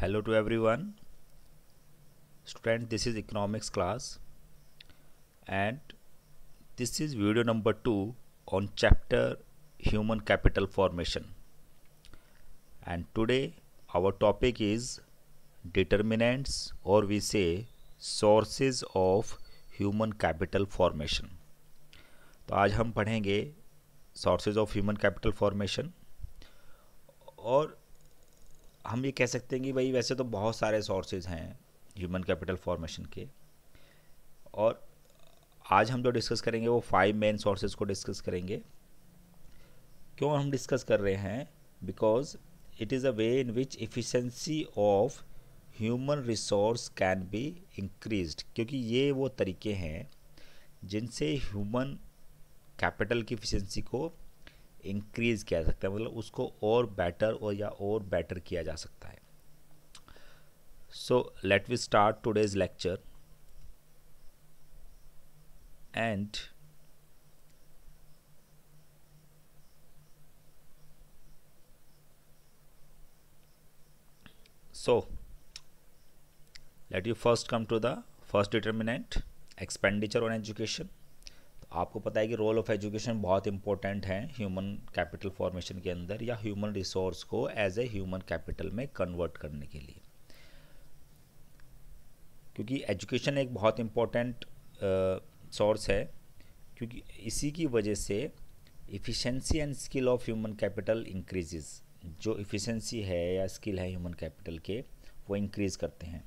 Hello to everyone student this is economics class and this is video number two on chapter human capital formation and today our topic is determinants or we say sources of human capital formation तो आज हम पढ़ेंगे sources of human capital formation और हम ये कह सकते हैं कि भाई वैसे तो बहुत सारे सोर्सेज हैं ह्यूमन कैपिटल फॉर्मेशन के और आज हम जो डिस्कस करेंगे वो फाइव मेन सोर्सेज को डिस्कस करेंगे क्यों हम डिस्कस कर रहे हैं because it is a way in which efficiency of human resource can be increase क्योंकि ये वो तरीके हैं जिनसे ह्यूमन कैपिटल की इफिशेंसी को इंक्रीज़ किया जा सकता है मतलब उसको और बेटर और या और बेटर किया जा सकता है so let we start today's lecture and so let you first come to the first determinant expenditure on education आपको पता है कि रोल ऑफ एजुकेशन बहुत इंपॉर्टेंट है ह्यूमन कैपिटल फॉर्मेशन के अंदर या ह्यूमन रिसोर्स को एज ए ह्यूमन कैपिटल में कन्वर्ट करने के लिए क्योंकि एजुकेशन एक बहुत इम्पोर्टेंट सोर्स है क्योंकि इसी की वजह से efficiency and skill of human capital increases जो इफ़िशेंसी है या स्किल है ह्यूमन कैपिटल के वो इंक्रीज़ करते हैं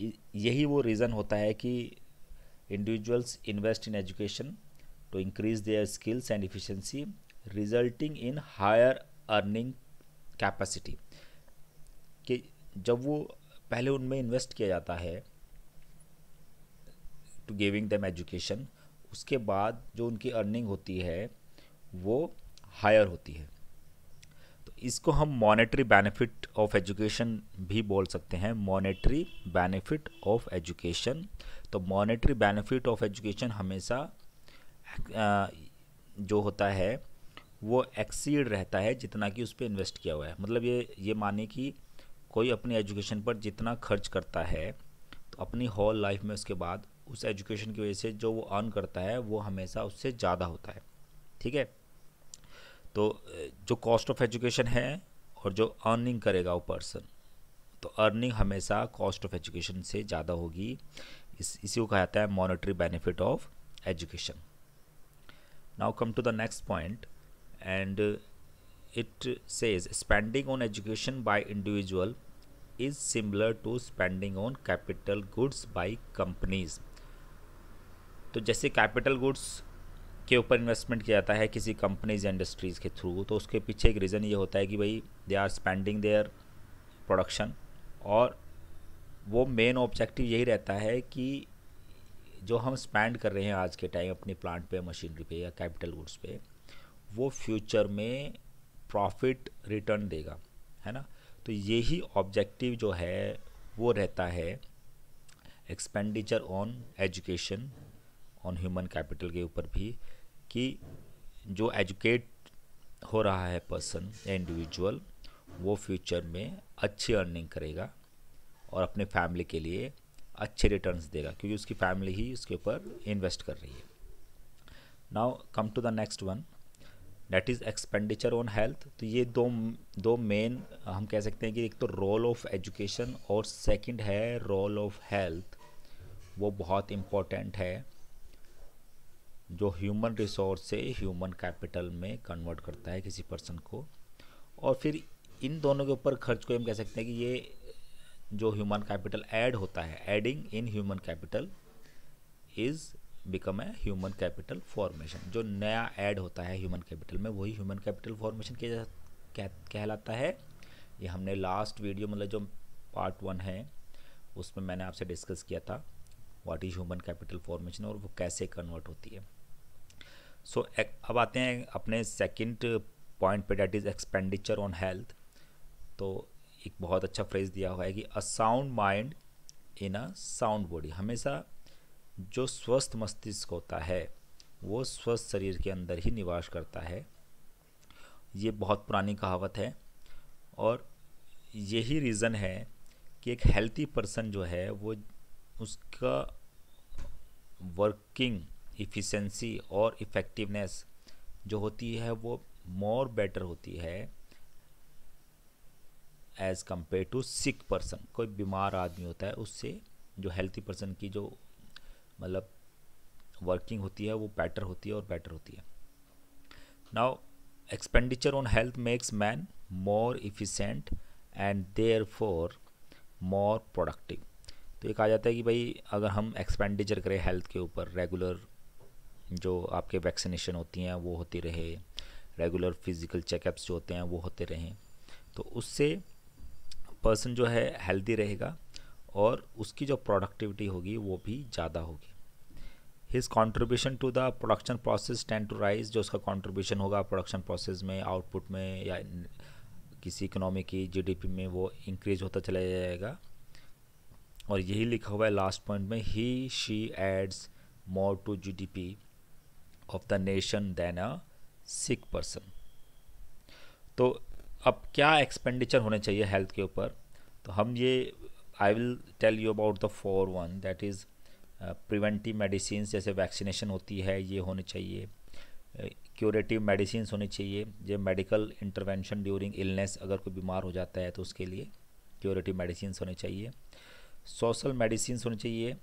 यही वो रीज़न होता है कि Individuals invest in education to increase their skills and efficiency, resulting in higher earning capacity. कि जब वो पहले उनमें इन्वेस्ट किया जाता है टू गिविंग देम एजुकेशन उसके बाद जो उनकी अर्निंग होती है वो हायर होती है इसको हम मॉनेटरी बेनिफिट ऑफ एजुकेशन भी बोल सकते हैं मॉनेटरी बेनिफिट ऑफ एजुकेशन तो मॉनेटरी बेनिफिट ऑफ एजुकेशन हमेशा जो होता है वो एक्सीड रहता है जितना कि उस पर इन्वेस्ट किया हुआ है मतलब ये ये माने कि कोई अपनी एजुकेशन पर जितना खर्च करता है तो अपनी हॉल लाइफ में उसके बाद उस एजुकेशन की वजह से जो वो अर्न करता है वो हमेशा उससे ज़्यादा होता है ठीक है तो जो कॉस्ट ऑफ एजुकेशन है और जो अर्निंग करेगा वो पर्सन तो अर्निंग हमेशा कॉस्ट ऑफ एजुकेशन से ज़्यादा होगी इस इसी को कहा जाता है monetary benefit of education now come to the next point and it says spending on education by individual is similar to spending on capital goods by companies तो जैसे कैपिटल गुड्स के ऊपर इन्वेस्टमेंट किया जाता है किसी कंपनीज इंडस्ट्रीज़ के through तो उसके पीछे एक रीज़न ये होता है कि भाई they are spending their production और वो मेन ऑब्जेक्टिव यही रहता है कि जो हम स्पेंड कर रहे हैं आज के टाइम अपनी प्लांट पे मशीनरी पे या कैपिटल गुड्स पे वो फ्यूचर में प्रॉफिट रिटर्न देगा है ना तो यही ऑब्जेक्टिव जो है वो रहता है expenditure on education on human capital के ऊपर भी कि जो एजुकेट हो रहा है पर्सन या इंडिविजुअल वो फ्यूचर में अच्छी अर्निंग करेगा और अपने फैमिली के लिए अच्छे रिटर्न्स देगा क्योंकि उसकी फैमिली ही उसके ऊपर इन्वेस्ट कर रही है now come to the next one that is expenditure on health तो ये दो दो मेन हम कह सकते हैं कि एक तो रोल ऑफ एजुकेशन और सेकंड है रोल ऑफ हेल्थ वो बहुत इम्पोर्टेंट है जो ह्यूमन रिसोर्स से ह्यूमन कैपिटल में कन्वर्ट करता है किसी पर्सन को और फिर इन दोनों के ऊपर खर्च को हम कह सकते हैं कि ये जो ह्यूमन कैपिटल ऐड होता है adding in human capital is become a human capital formation जो नया ऐड होता है ह्यूमन कैपिटल में वही ह्यूमन कैपिटल फॉर्मेशन किया कह, कहलाता है ये हमने लास्ट वीडियो मतलब जो पार्ट वन है उसमें मैंने आपसे डिस्कस किया था what is human capital formation और वो कैसे कन्वर्ट होती है सो so, अब आते हैं अपने सेकंड पॉइंट पे that is expenditure on health तो एक बहुत अच्छा फ्रेज दिया हुआ है कि a sound mind in a sound body हमेशा जो स्वस्थ मस्तिष्क होता है वो स्वस्थ शरीर के अंदर ही निवास करता है ये बहुत पुरानी कहावत है और यही रीज़न है कि एक हेल्थी पर्सन जो है वो उसका वर्किंग इफ़िशेंसी और इफ़ेक्टिवनेस जो होती है वो मोर बेटर होती है as compare to sick person कोई बीमार आदमी होता है उससे जो हेल्थी पर्सन की जो मतलब वर्किंग होती है वो बेटर होती है और बेटर होती है now expenditure on health makes man more efficient and therefore more productive तो ये कहा जाता है कि भाई अगर हम एक्सपेंडिचर करें हेल्थ के ऊपर रेगुलर जो आपके वैक्सीनेशन होती हैं वो होती रहे रेगुलर फिज़िकल चेकअप्स जो होते हैं वो होते रहें तो उससे पर्सन जो है हेल्दी रहेगा और उसकी जो प्रोडक्टिविटी होगी वो भी ज़्यादा होगी his contribution to the production process tend to rise जो उसका कॉन्ट्रीब्यूशन होगा प्रोडक्शन प्रोसेस में आउटपुट में या किसी इकोनॉमी की जीडीपी में वो इंक्रीज होता चला जाएगा और यही लिखा हुआ है लास्ट पॉइंट में he she adds more to GDP of the nation than a sick person तो अब क्या एक्सपेंडिचर होने चाहिए हेल्थ के ऊपर तो हम ये I will tell you about the four one that is preventive medicine जैसे वैक्सीनेशन होती है ये होनी चाहिए क्यूरेटिव मेडिसिन होनी चाहिए जो मेडिकल इंटरवेंशन ड्यूरिंग इलनेस अगर कोई बीमार हो जाता है तो उसके लिए क्यूरेटिव मेडिसिन होने चाहिए सोशल मेडिसिन होनी चाहिए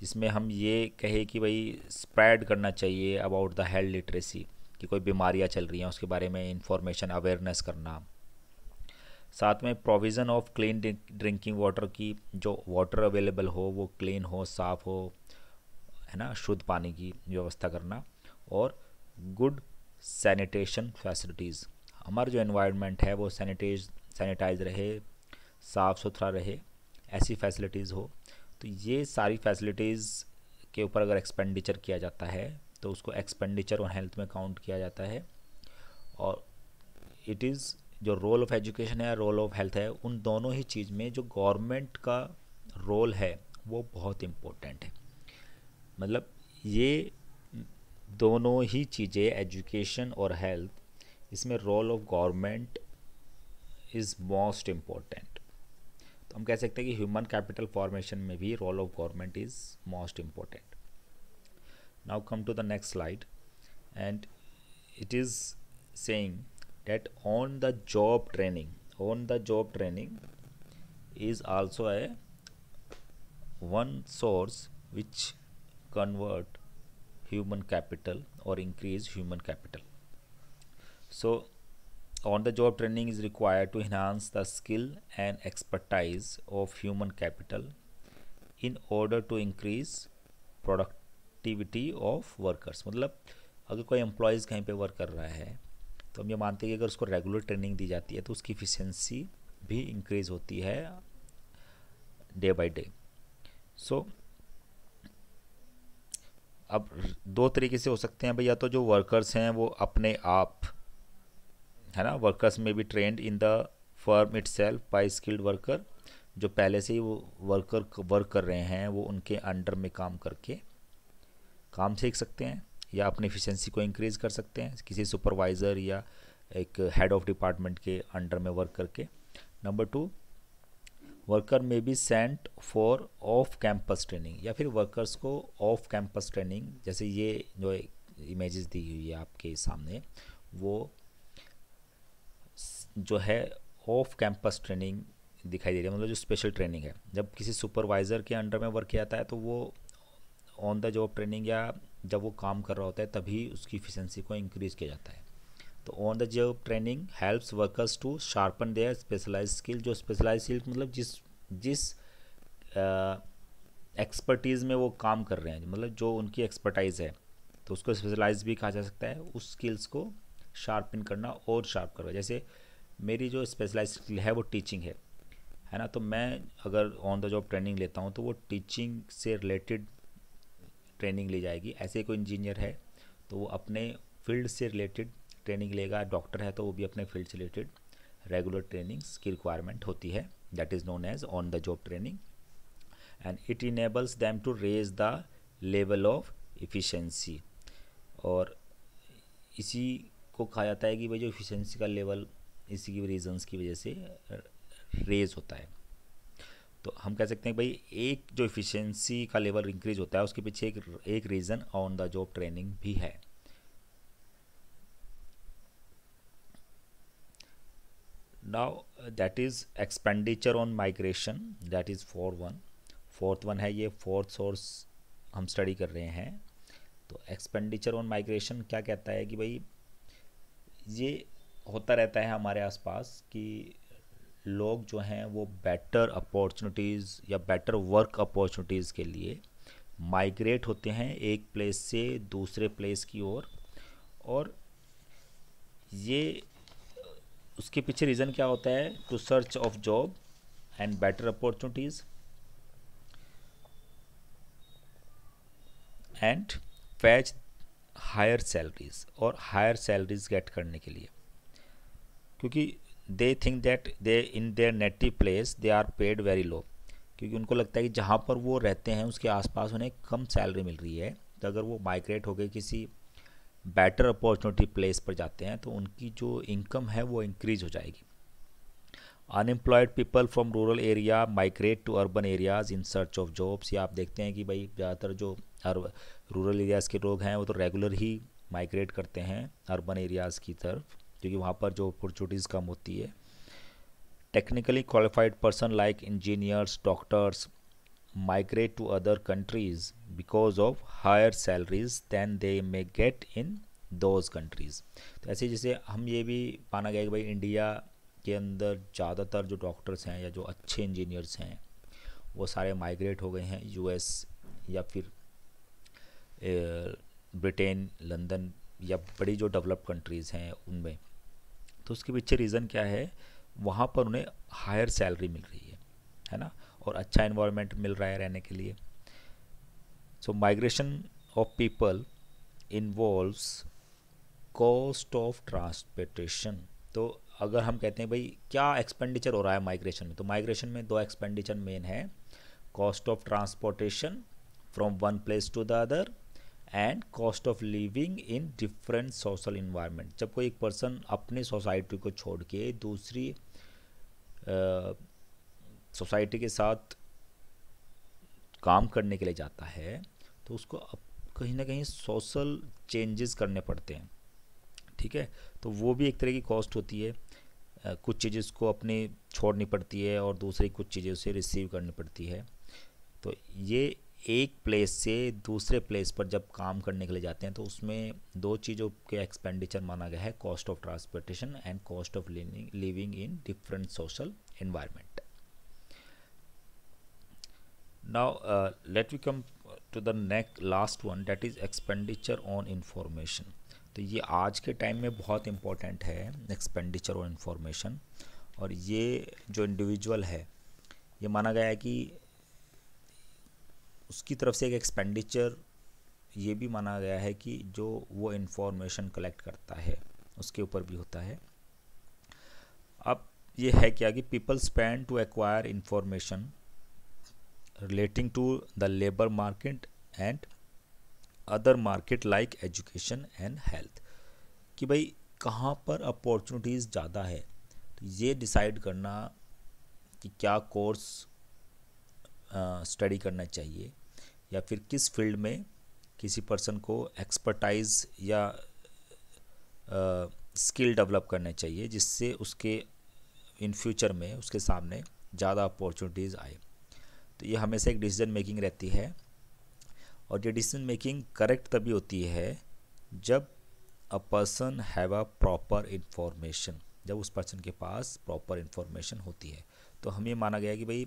जिसमें हम ये कहे कि भाई स्प्रेड करना चाहिए अबाउट द हेल्थ लिटरेसी कि कोई बीमारियां चल रही हैं उसके बारे में इंफॉर्मेशन अवेयरनेस करना साथ में provision of clean drinking water की जो वाटर अवेलेबल हो वो क्लीन हो साफ़ हो है ना शुद्ध पानी की व्यवस्था करना और गुड सैनिटेशन फैसिलिटीज़ हमारा जो इन्वायरमेंट है वो सैनिटाइज सैनिटाइज रहे साफ़ सुथरा रहे ऐसी फैसिलिटीज़ हो तो ये सारी फैसिलिटीज़ के ऊपर अगर एक्सपेंडिचर किया जाता है तो उसको एक्सपेंडिचर और हेल्थ में काउंट किया जाता है और इट इज़ जो रोल ऑफ एजुकेशन है रोल ऑफ हेल्थ है उन दोनों ही चीज़ में जो गवर्नमेंट का रोल है वो बहुत इम्पोर्टेंट है मतलब ये दोनों ही चीज़ें एजुकेशन और हेल्थ इसमें role of government is most important तो हम कह सकते हैं कि ह्यूमन कैपिटल फॉर्मेशन में भी role of government is most important now come to the next slide and it is saying that on the job training on the job training is also a one source which convert human capital और increase human capital so on the job training is required to enhance the skill and expertise of human capital in order to increase productivity of workers मतलब अगर कोई employees कहीं पे work कर रहा है तो हम ये मानते हैं कि अगर उसको रेगुलर ट्रेनिंग दी जाती है तो उसकी इफिशेंसी भी इंक्रीज़ होती है डे बाय डे सो अब दो तरीके से हो सकते हैं भैया तो जो वर्कर्स हैं वो अपने आप है ना वर्कर्स में भी trained in the firm itself by skilled worker जो पहले से ही वो वर्कर वर्क कर रहे हैं वो उनके अंडर में काम करके काम सीख सकते हैं या अपनी एफिशिएंसी को इंक्रीज कर सकते हैं किसी सुपरवाइज़र या एक हेड ऑफ डिपार्टमेंट के अंडर में वर्क करके नंबर टू वर्कर में be sent for off campus training या फिर वर्कर्स को ऑफ कैंपस ट्रेनिंग जैसे ये जो इमेजेस दी हुई है आपके सामने वो जो है ऑफ कैंपस ट्रेनिंग दिखाई दे रही है मतलब जो स्पेशल ट्रेनिंग है जब किसी सुपरवाइज़र के अंडर में वर्क किया जाता है तो वो ऑन द जॉब ट्रेनिंग या जब वो काम कर रहा होता है तभी उसकी इफिशेंसी को इंक्रीज किया जाता है तो on the job training helps workers to sharpen their specialize skill जो स्पेशलाइज स्किल मतलब जिस जिस एक्सपर्टीज़ में वो काम कर रहे हैं मतलब जो उनकी एक्सपर्टाइज़ है तो उसको स्पेशलाइज भी कहा जा सकता है उस स्किल्स को शार्पन करना और शार्प करना जैसे मेरी जो स्पेशलाइज स्किल है वो टीचिंग है है ना तो मैं अगर ऑन द जॉब ट्रेनिंग लेता हूँ तो वो टीचिंग से रिलेटेड ट्रेनिंग ली जाएगी ऐसे कोई इंजीनियर है तो वो अपने फील्ड से रिलेटेड ट्रेनिंग लेगा डॉक्टर है तो वो भी अपने फील्ड से रिलेटेड रेगुलर ट्रेनिंग्स की रिक्वायरमेंट होती है that is known as on the job training and it enables them to raise the level of efficiency और इसी को कहा जाता है कि भाई जो इफ़िशेंसी का लेवल इसी की रीजंस की वजह से रेज होता है तो हम कह सकते हैं भाई एक जो इफ़िशेंसी का लेवल इंक्रीज होता है उसके पीछे एक एक reason on the job training भी है now that is expenditure on migration that is four one fourth one है ये फोर्थ सोर्स हम स्टडी कर रहे हैं तो एक्सपेंडिचर ऑन माइग्रेशन क्या कहता है कि भाई ये होता रहता है हमारे आसपास कि लोग जो हैं वो बेटर अपॉर्चुनिटीज़ या बेटर वर्क अपॉर्चुनिटीज़ के लिए माइग्रेट होते हैं एक प्लेस से दूसरे प्लेस की ओर और, ये उसके पीछे रीज़न क्या होता है to search of job and better opportunities and fetch higher salaries और हायर सैलरीज गेट करने के लिए क्योंकि they think that they in their native place they are paid very low क्योंकि उनको लगता है कि जहाँ पर वो रहते हैं उसके आसपास उन्हें कम सैलरी मिल रही है तो अगर वो माइग्रेट हो गए किसी बेटर अपॉर्चुनिटी प्लेस पर जाते हैं तो उनकी जो इनकम है वो इंक्रीज हो जाएगी unemployed people from rural area migrate to urban areas in search of jobs या आप देखते हैं कि भाई ज़्यादातर जो रूरल एरियाज़ के लोग हैं वो तो रेगुलर ही माइग्रेट करते हैं अर्बन एरियाज़ की तरफ क्योंकि वहाँ पर जो अपॉर्चुनिटीज़ कम होती है technically qualified person like engineers doctors migrate to other countries because of higher salaries than they may get in those countries तो ऐसे जैसे हम ये भी माना गया कि भाई इंडिया के अंदर ज़्यादातर जो डॉक्टर्स हैं या जो अच्छे इंजीनियर्स हैं वो सारे माइग्रेट हो गए हैं यूएस या फिर ब्रिटेन लंदन या बड़ी जो डेवलप कंट्रीज़ हैं उनमें तो उसके पीछे रीज़न क्या है वहाँ पर उन्हें हायर सैलरी मिल रही है है ना और अच्छा इन्वायरमेंट मिल रहा है रहने के लिए so migration of people involves cost of transportation तो अगर हम कहते हैं भाई क्या एक्सपेंडिचर हो रहा है माइग्रेशन में तो माइग्रेशन में दो एक्सपेंडिचर मेन है cost of transportation from one place to the other and cost of living in different social environment जब कोई एक पर्सन अपनी सोसाइटी को छोड़ के दूसरी सोसाइटी के साथ काम करने के लिए जाता है तो उसको कहीं ना कहीं सोशल चेंजेस करने पड़ते हैं ठीक है तो वो भी एक तरह की कॉस्ट होती है कुछ चीज़ें उसको अपनी छोड़नी पड़ती है और दूसरी कुछ चीज़ें उसे रिसीव करनी पड़ती है तो ये एक प्लेस से दूसरे प्लेस पर जब काम करने के लिए जाते हैं तो उसमें दो चीज़ों के एक्सपेंडिचर माना गया है cost of transportation and cost of living in different social environment now let we come to the next last one that is expenditure on information तो ये आज के टाइम में बहुत इम्पोर्टेंट है एक्सपेंडिचर ऑन इन्फॉर्मेशन और ये जो इंडिविजुअल है ये माना गया है कि उसकी तरफ से एक एक्सपेंडिचर ये भी माना गया है कि जो वो इन्फॉर्मेशन कलेक्ट करता है उसके ऊपर भी होता है अब ये है क्या कि people spend to acquire information relating to the labour market and other market like education and health कि भाई कहाँ पर अपॉर्चुनिटीज़ ज़्यादा है तो ये डिसाइड करना कि क्या कोर्स स्टडी करना चाहिए या फिर किस फील्ड में किसी पर्सन को एक्सपर्टाइज या स्किल डेवलप करने चाहिए जिससे उसके इन फ्यूचर में उसके सामने ज़्यादा अपॉर्चुनिटीज़ आए तो ये हमेशा एक डिसीजन मेकिंग रहती है और ये डिसीजन मेकिंग करेक्ट तभी होती है जब a person have a proper information जब उस पर्सन के पास प्रॉपर इन्फॉर्मेशन होती है तो हमें माना गया कि भाई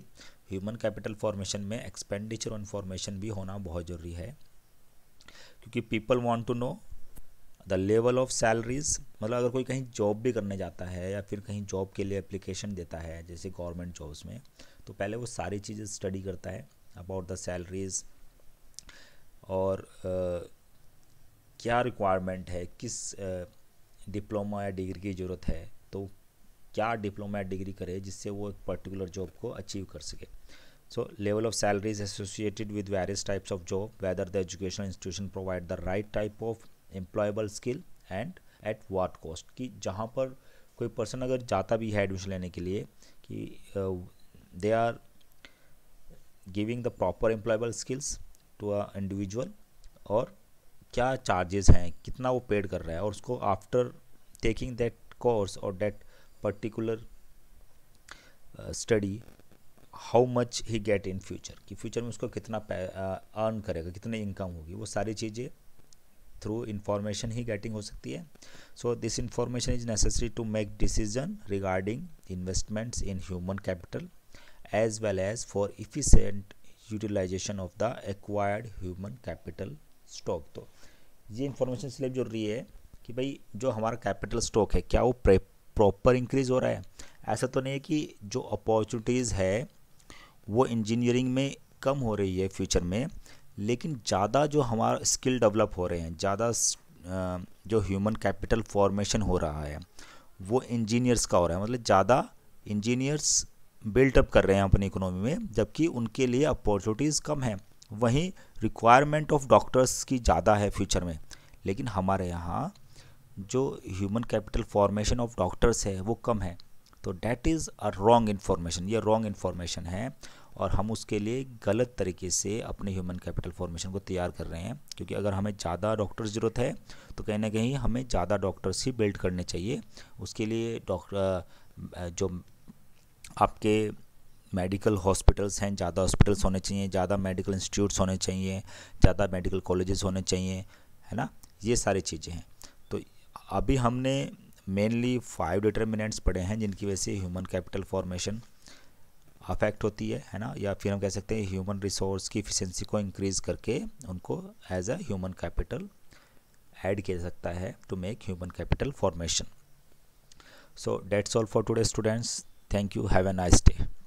ह्यूमन कैपिटल फॉर्मेशन में एक्सपेंडिचर ऑन फॉर्मेशन भी होना बहुत ज़रूरी है क्योंकि people want to know the level of salaries मतलब अगर कोई कहीं जॉब भी करने जाता है या फिर कहीं जॉब के लिए एप्लीकेशन देता है जैसे गवर्नमेंट जॉब्स में तो पहले वो सारी चीज़ें स्टडी करता है अबाउट द सैलरीज और uh, क्या रिक्वायरमेंट है किस डिप्लोमा uh, या डिग्री की ज़रूरत है तो क्या डिप्लोमा या डिग्री करे जिससे वो एक पर्टिकुलर जॉब को अचीव कर सके so level of salaries associated with various types of job whether the educational institution provide the right type of employable skill and at what cost ki jahan par koi person agar jata bhi hai admission lene ke liye ki uh, they are giving the proper employable skills to a individual or kya charges hain kitna wo paid kar raha hai aur usko after taking that course or that particular particular study how much he get in future कि future में उसको कितना earn करेगा कितनी income होगी वो सारी चीज़ें थ्रू इन्फॉर्मेशन ही गेटिंग हो सकती है so this information is necessary to make decision regarding investments in human capital as well as for efficient utilisation of the acquired human capital stock तो ये इन्फॉर्मेशन इसलिए जरूरी है कि भाई जो हमारा कैपिटल स्टॉक है क्या वो प्रॉपर इंक्रीज हो रहा है ऐसा तो नहीं है कि जो अपॉर्चुनिटीज़ है वो इंजीनियरिंग में कम हो रही है फ्यूचर में लेकिन ज़्यादा जो हमारा स्किल डेवलप हो रहे हैं ज़्यादा जो ह्यूमन कैपिटल फॉर्मेशन हो रहा है वो इंजीनियर्स का हो रहा है मतलब ज़्यादा इंजीनियर्स बिल्टअप कर रहे हैं अपनी इकोनॉमी में जबकि उनके लिए अपॉर्चुनिटीज़ कम हैं वहीं रिक्वायरमेंट ऑफ डॉक्टर्स की ज़्यादा है फ्यूचर में लेकिन हमारे यहाँ जो human capital formation of doctors है वो कम है तो that is a wrong information ये रॉन्ग इन्फॉर्मेशन है और हम उसके लिए गलत तरीके से अपने ह्यूमन कैपिटल फॉर्मेशन को तैयार कर रहे हैं क्योंकि अगर हमें ज़्यादा डॉक्टर ज़रूरत है तो कहीं ना कहीं हमें ज़्यादा डॉक्टर्स ही बिल्ड करने चाहिए उसके लिए डॉक्टर जो आपके मेडिकल हॉस्पिटल्स हैं ज़्यादा हॉस्पिटल्स होने चाहिए ज़्यादा मेडिकल इंस्टीट्यूट्स होने चाहिए ज़्यादा मेडिकल कॉलेजेस होने चाहिए है ना ये सारी चीज़ें हैं तो अभी हमने मेनली फाइव डिटर्मिनेंट्स पड़े हैं जिनकी वजह से ह्यूमन कैपिटल फॉर्मेशन अफेक्ट होती है है ना या फिर हम कह सकते हैं ह्यूमन रिसोर्स की इफिशेंसी को इंक्रीज़ करके उनको as a human capital add किया जा सकता है to make human capital formation so that's all for today students thank you have a nice day